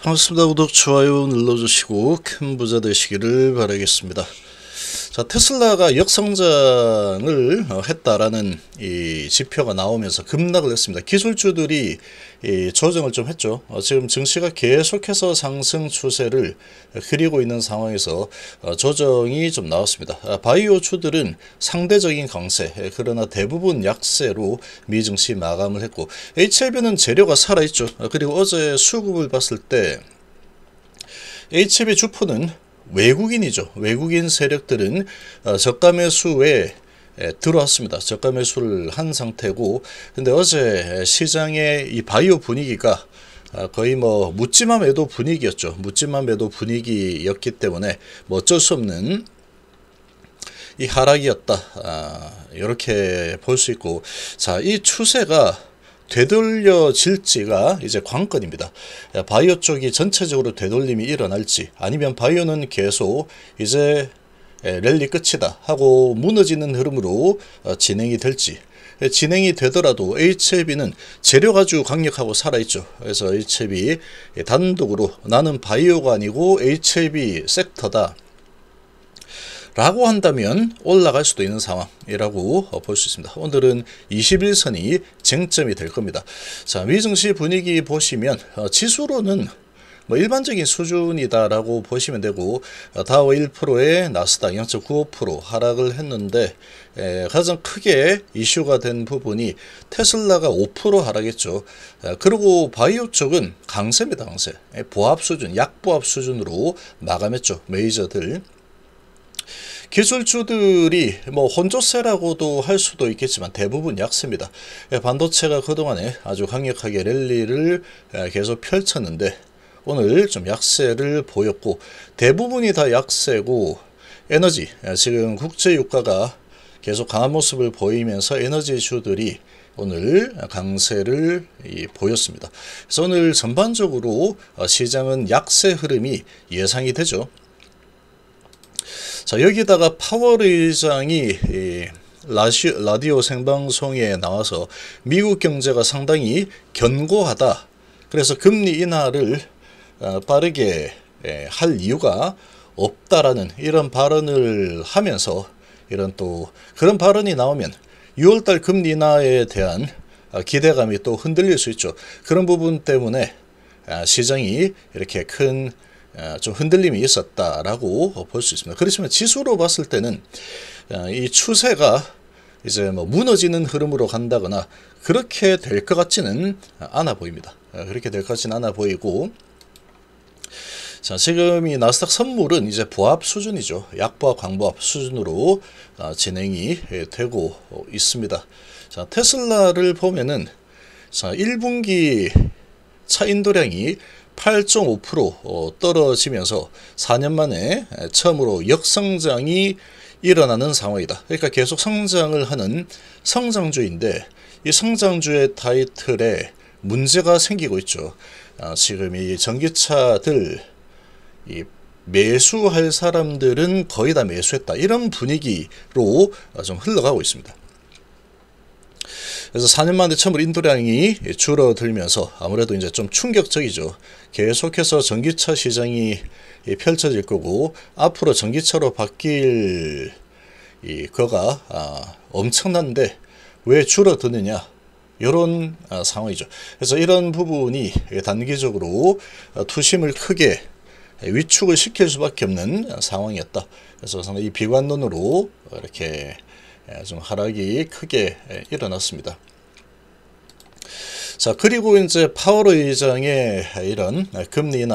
반갑습니다. 구독, 좋아요 눌러주시고 큰 부자 되시기를 바라겠습니다. 자, 테슬라가 역성장을 어, 했다라는 이 지표가 나오면서 급락을 했습니다. 기술주들이 이 조정을 좀 했죠. 어, 지금 증시가 계속해서 상승 추세를 그리고 있는 상황에서 어, 조정이 좀 나왔습니다. 아, 바이오주들은 상대적인 강세, 그러나 대부분 약세로 미 증시 마감을 했고 HLB는 재료가 살아있죠. 아, 그리고 어제 수급을 봤을 때 HB 주포는 외국인이죠. 외국인 세력들은 저가 어, 매수에 들어왔습니다. 저가 매수를 한 상태고 근데 어제 시장의 이 바이오 분위기가 아, 거의 뭐 묻지마 매도 분위기였죠. 묻지마 매도 분위기였기 때문에 뭐 어쩔 수 없는 이 하락이었다. 아, 이렇게 볼 수 있고 자, 이 추세가 되돌려질지가 이제 관건입니다. 바이오 쪽이 전체적으로 되돌림이 일어날지 아니면 바이오는 계속 이제 예, 랠리 끝이다 하고 무너지는 흐름으로 어, 진행이 될지 예, 진행이 되더라도 HLB는 e 재료가 아주 강력하고 살아있죠. 그래서 HLB e 예, 단독으로 나는 바이오가 아니고 HLB e 섹터다. 라고 한다면 올라갈 수도 있는 상황이라고 어, 볼수 있습니다. 오늘은 21선이 쟁점이 될 겁니다. 자, 미증시 분위기 보시면 어, 지수로는 뭐 일반적인 수준이다라고 보시면 되고 어, 다우 1%에 나스닥 0.95% 하락을 했는데 에, 가장 크게 이슈가 된 부분이 테슬라가 5% 하락했죠. 에, 그리고 바이오 쪽은 강세입니다. 강세. 에, 보합 수준, 약보합 수준으로 마감했죠. 메이저들. 기술주들이 뭐 혼조세라고도 할 수도 있겠지만 대부분 약세입니다. 예, 반도체가 그동안에 아주 강력하게 랠리를 예, 계속 펼쳤는데 오늘 좀 약세를 보였고 대부분이 다 약세고 에너지 예, 지금 국제 유가가 계속 강한 모습을 보이면서 에너지주들이 오늘 강세를 보였습니다. 그래서 오늘 전반적으로 어, 시장은 약세 흐름이 예상이 되죠. 자 여기다가 파월 의장이 이라시오 라디오 생방송에 나와서 미국 경제가 상당히 견고하다. 그래서 금리 인하를 어, 빠르게 예, 할 이유가 없다라는 이런 발언을 하면서 이런 또 그런 발언이 나오면 6월달 금리 인하에 대한 아, 기대감이 또 흔들릴 수 있죠. 그런 부분 때문에 아, 시장이 이렇게 큰좀 흔들림이 있었다라고 볼 수 있습니다. 그렇지만 지수로 봤을 때는 이 추세가 이제 뭐 무너지는 흐름으로 간다거나 그렇게 될 것 같지는 않아 보입니다. 그렇게 될 것 같지는 않아 보이고 자 지금 이 나스닥 선물은 이제 보합 수준이죠. 약보합, 강보합 수준으로 아, 진행이 되고 있습니다. 자 테슬라를 보면은 자 1분기 차인도량이 8.5% 어, 떨어지면서 4년 만에 처음으로 역성장이 일어나는 상황이다. 그러니까 계속 성장을 하는 성장주인데 이 성장주의 타이틀에 문제가 생기고 있죠. 아, 지금 이 전기차들 이 매수할 사람들은 거의 다 매수했다. 이런 분위기로 좀 흘러가고 있습니다. 그래서 4년 만에 처음으로 인도량이 줄어들면서 아무래도 이제 좀 충격적이죠. 계속해서 전기차 시장이 펼쳐질 거고 앞으로 전기차로 바뀔 이 거가 아, 엄청난데 왜 줄어드느냐 이런 아, 상황이죠. 그래서 이런 부분이 단기적으로 아, 투심을 크게 위축을 시킬 수밖에 없는 상황이었다. 그래서 저는 이 비관론으로 이렇게 예, 좀 하락이 크게 예, 일어났습니다. 자 그리고 이제 파월 의장의 이런 금리 인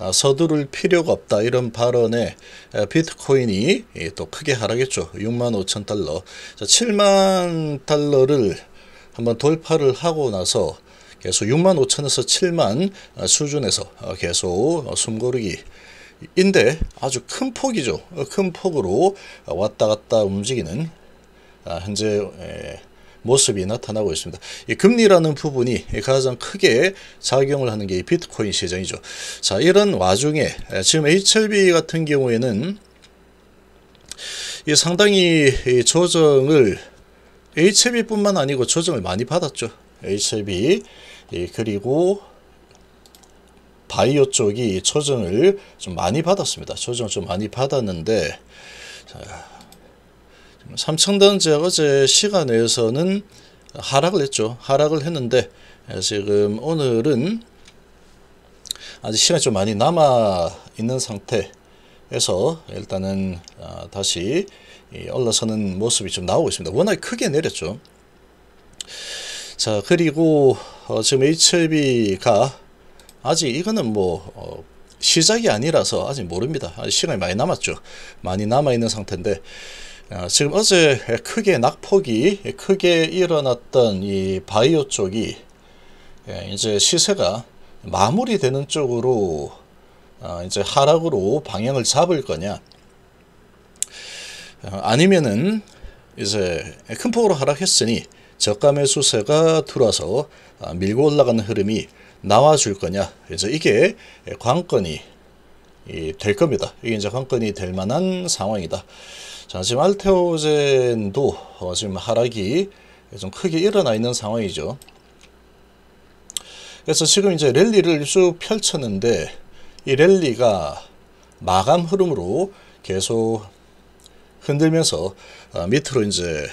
아, 서두를 필요가 없다 이런 발언에 아, 비트코인이 또 크게 하락했죠. 6만 5천 달러, 7만 달러를 한번 돌파를 하고 나서 계속 6만 5천에서 7만 아, 수준에서 어, 계속 어, 숨고르기 인데 아주 큰 폭이죠. 어, 큰 폭으로 왔다 갔다 움직이는 아, 현재 모습이 나타나고 있습니다. 이 금리라는 부분이 가장 크게 작용을 하는 게 비트코인 시장이죠. 자, 이런 와중에 지금 HLB 같은 경우에는 상당히 조정을 HLB뿐만 아니고 조정을 많이 받았죠. HLB 그리고 바이오 쪽이 초정을 좀 많이 받았습니다. 초정을 좀 많이 받았는데 삼청단지 어제 시간 에서는 하락을 했죠. 하락을 했는데 지금 오늘은 아직 시간이 좀 많이 남아 있는 상태에서 일단은 아, 다시 올라서는 모습이 좀 나오고 있습니다. 워낙 크게 내렸죠. 자 그리고 어, 지금 HLB가 아직 이거는 뭐 어, 시작이 아니라서 아직 모릅니다. 아직 시간이 많이 남았죠. 많이 남아있는 상태인데 어, 지금 어제 크게 낙폭이 크게 일어났던 이 바이오 쪽이 예, 이제 시세가 마무리되는 쪽으로 어, 이제 하락으로 방향을 잡을 거냐 어, 아니면은 이제 큰 폭으로 하락했으니 저가 매수세가 들어와서 밀고 올라가는 흐름이 나와줄 거냐. 그래서 이게 관건이 될 겁니다. 이게 이제 관건이 될 만한 상황이다. 자, 지금 알테오젠도 어, 지금 하락이 좀 크게 일어나 있는 상황이죠. 그래서 지금 이제 랠리를 쭉 펼쳤는데 이 랠리가 마감 흐름으로 계속 흔들면서 어, 밑으로 이제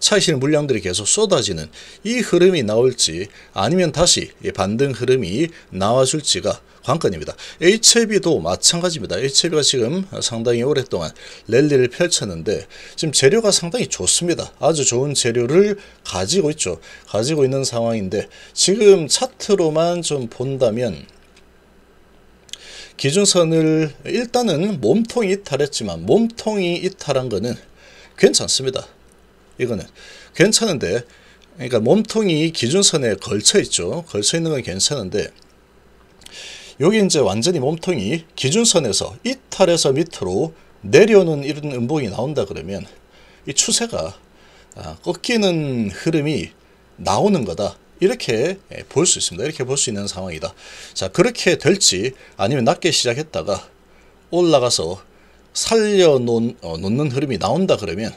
차이시는 물량들이 계속 쏟아지는 이 흐름이 나올지 아니면 다시 반등 흐름이 나와줄지가 관건입니다. HIV도 마찬가지입니다. HIV가 지금 상당히 오랫동안 랠리를 펼쳤는데 지금 재료가 상당히 좋습니다. 아주 좋은 재료를 가지고 있죠. 가지고 있는 상황인데 지금 차트로만 좀 본다면 기준선을 일단은 몸통이 이탈했지만 몸통이 이탈한 거는 괜찮습니다. 이거는 괜찮은데 그러니까 몸통이 기준선에 걸쳐 있죠. 걸쳐 있는 건 괜찮은데 여기 이제 완전히 몸통이 기준선에서 이탈해서 밑으로 내려오는 이런 음봉이 나온다 그러면 이 추세가 아, 꺾이는 흐름이 나오는 거다. 이렇게 예, 볼수 있습니다. 이렇게 볼 수 있는 상황이다. 자 그렇게 될지 아니면 낮게 시작했다가 올라가서 살려놓는 어, 흐름이 나온다 그러면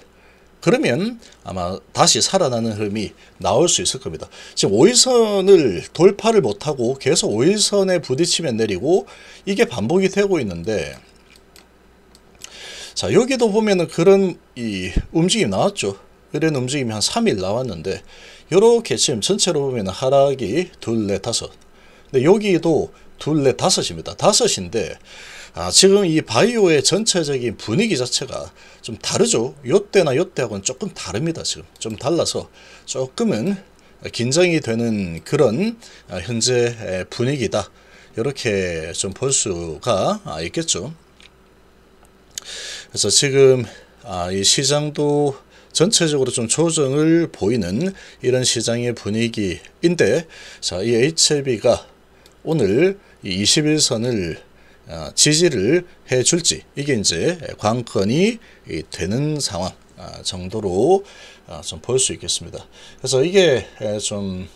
그러면 아마 다시 살아나는 흐름이 나올 수 있을 겁니다. 지금 5일선을 돌파를 못하고 계속 5일선에 부딪히면 내리고 이게 반복이 되고 있는데 자 여기도 보면은 그런 이 움직임 나왔죠. 이런 움직임이 한 3일 나왔는데 이렇게 지금 전체로 보면 하락이 둘, 넷, 다섯 근데 여기도 둘, 넷, 다섯입니다. 다섯인데 아, 지금 이 바이오의 전체적인 분위기 자체가 좀 다르죠. 요때나 요때하고는 조금 다릅니다. 지금 좀 달라서 조금은 긴장이 되는 그런 아, 현재 분위기다. 이렇게 좀 볼 수가 아, 있겠죠. 그래서 지금 아, 이 시장도 전체적으로 좀 조정을 보이는 이런 시장의 분위기인데 자, 이 HB가 오늘 이 21선을 어, 지지를 해줄지 이게 이제 관건이 되는 상황 아, 정도로 아, 좀볼 수 있겠습니다. 그래서 이게 좀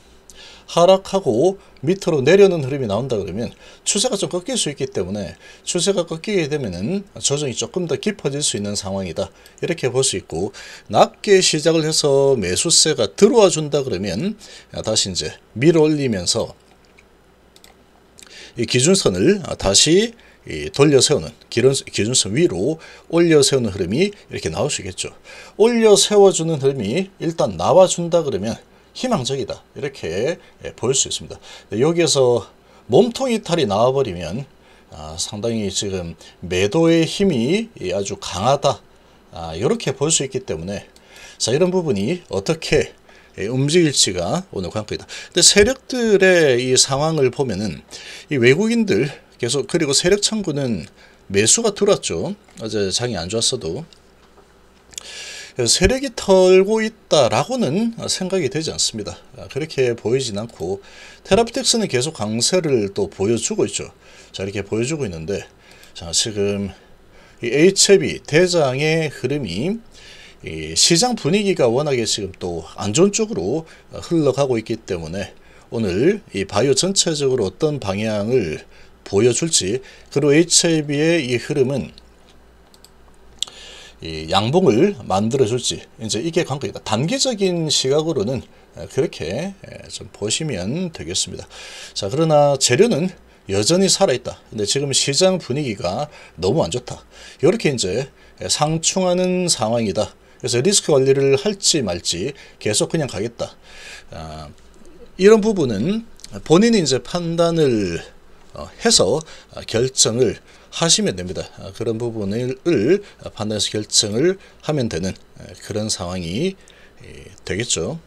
하락하고 밑으로 내려오는 흐름이 나온다 그러면 추세가 좀 꺾일 수 있기 때문에 추세가 꺾이게 되면은 조정이 조금 더 깊어질 수 있는 상황이다 이렇게 볼 수 있고 낮게 시작을 해서 매수세가 들어와 준다 그러면 아, 다시 이제 밀어올리면서 이 기준선을 다시 이 돌려 세우는 기준선 위로 올려 세우는 흐름이 이렇게 나올 수 있겠죠. 올려 세워주는 흐름이 일단 나와준다 그러면 희망적이다 이렇게 예, 보일 수 있습니다. 네, 여기에서 몸통 이탈이 나와버리면 아, 상당히 지금 매도의 힘이 예, 아주 강하다 아, 이렇게 볼 수 있기 때문에 자 이런 부분이 어떻게 예, 움직일지가 오늘 관건이다. 근데 세력들의 이 상황을 보면은 이 외국인들 계속 그리고 세력 창구는 매수가 들어왔죠. 어제 장이 안 좋았어도 세력이 털고 있다라고는 생각이 되지 않습니다. 아, 그렇게 보이진 않고 테라피텍스는 계속 강세를 또 보여주고 있죠. 자 이렇게 보여주고 있는데 자 지금 이 h 앱 대장의 흐름이 시장 분위기가 워낙에 지금 또안 좋은 쪽으로 흘러가고 있기 때문에 오늘 이 바이오 전체적으로 어떤 방향을 보여줄지 그리고 HLB의 이 흐름은 이 양봉을 만들어줄지 이제 이게 관건이다. 단기적인 시각으로는 그렇게 좀 보시면 되겠습니다. 자 그러나 재료는 여전히 살아있다. 근데 지금 시장 분위기가 너무 안 좋다. 이렇게 이제 상충하는 상황이다. 그래서 리스크 관리를 할지 말지 계속 그냥 가겠다. 아, 이런 부분은 본인이 이제 판단을 어, 해서 어, 결정을 하시면 됩니다. 어, 그런 부분을 판단해서 결정을 하면 되는 그런 상황이 되겠죠.